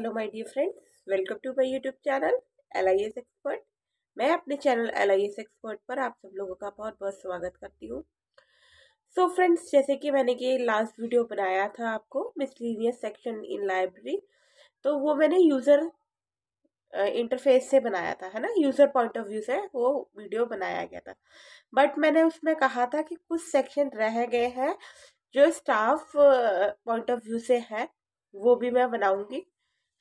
hello my dear friends welcome to my YouTube channel L I S expert मैं अपने channel L I S expert पर आप सब लोगों का बहुत बहुत स्वागत करती हूँ सो फ्रेंड्स जैसे कि मैंने कि लास्ट वीडियो बनाया था आपको मिसलिनियस सेक्शन इन लाइब्रेरी तो वो मैंने यूज़र इंटरफेस से बनाया था है ना यूज़र पॉइंट ऑफ व्यू से वो वीडियो बनाया गया था बट मैंने उसमें कहा था कि कुछ सेक्शन रह गए हैं जो स्टाफ पॉइंट ऑफ व्यू से है वो भी मैं बनाऊंगी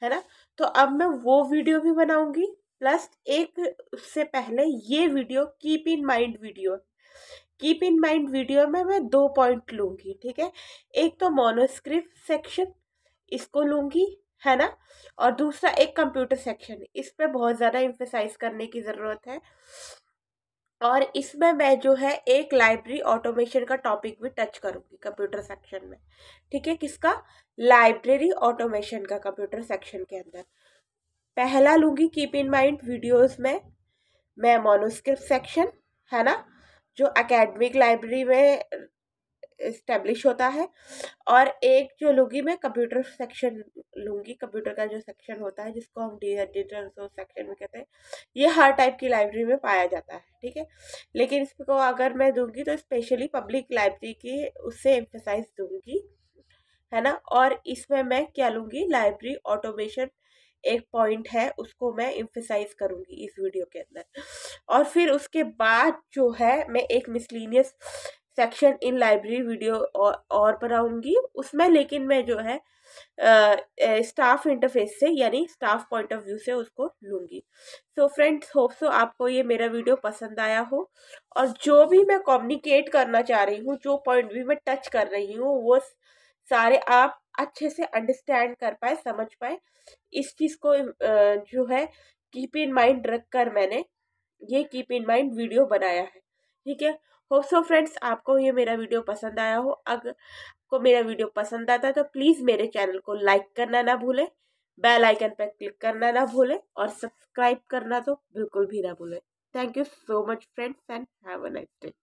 है ना तो अब मैं वो वीडियो भी बनाऊंगी प्लस एक से पहले ये video keep in mind video keep in mind video में मैं दो पॉइंट लूँगी ठीक है एक तो मोनोस्क्रिप्ट सेक्शन इसको लूँगी है ना और दूसरा एक कंप्यूटर सेक्शन इस पर बहुत ज़्यादा इम्फेसाइज करने की ज़रूरत है और इसमें मैं जो है एक लाइब्रेरी ऑटोमेशन का टॉपिक भी टच करूँगी कंप्यूटर सेक्शन में ठीक है किसका लाइब्रेरी ऑटोमेशन का कंप्यूटर सेक्शन के अंदर पहला लूँगी कीप इन माइंड वीडियोस में मैं मोनोस्क्रिप्ट सेक्शन है ना जो एकेडमिक लाइब्रेरी में इस्टेब्लिश होता है और एक जो लूँगी मैं कंप्यूटर सेक्शन लूँगी कंप्यूटर का जो सेक्शन होता है जिसको हम डिजिटल रिसोर्स सेक्शन में कहते हैं ये हर टाइप की लाइब्रेरी में पाया जाता है ठीक है लेकिन इसको अगर मैं दूँगी तो स्पेशली पब्लिक लाइब्रेरी की उससे एम्फेसाइज दूँगी है ना और इसमें मैं क्या लूँगी लाइब्रेरी ऑटोमेशन एक पॉइंट है उसको मैं इम्फेसाइज़ करूँगी इस वीडियो के अंदर और फिर उसके बाद जो है मैं एक miscellaneous section in library video और, बनाऊंगी उसमें लेकिन मैं जो है स्टाफ इंटरफेस से यानी स्टाफ पॉइंट ऑफ व्यू से उसको लूँगी सो फ्रेंड्स होप सो आपको ये मेरा वीडियो पसंद आया हो और जो भी मैं कम्युनिकेट करना चाह रही हूँ जो पॉइंट भी मैं टच कर रही हूँ वो सारे आप अच्छे से अंडरस्टैंड कर पाए समझ पाए इस चीज़ को जो है कीप इन माइंड रख कर मैंने ये कीप इन माइंड वीडियो बनाया है ठीक है होप सो फ्रेंड्स आपको ये मेरा वीडियो पसंद आया हो अगर आपको मेरा वीडियो पसंद आता है तो प्लीज़ मेरे चैनल को लाइक करना ना भूलें बेल आइकन पर क्लिक करना ना भूलें और सब्सक्राइब करना तो बिल्कुल भी ना भूलें thank you so much friends and have a nice day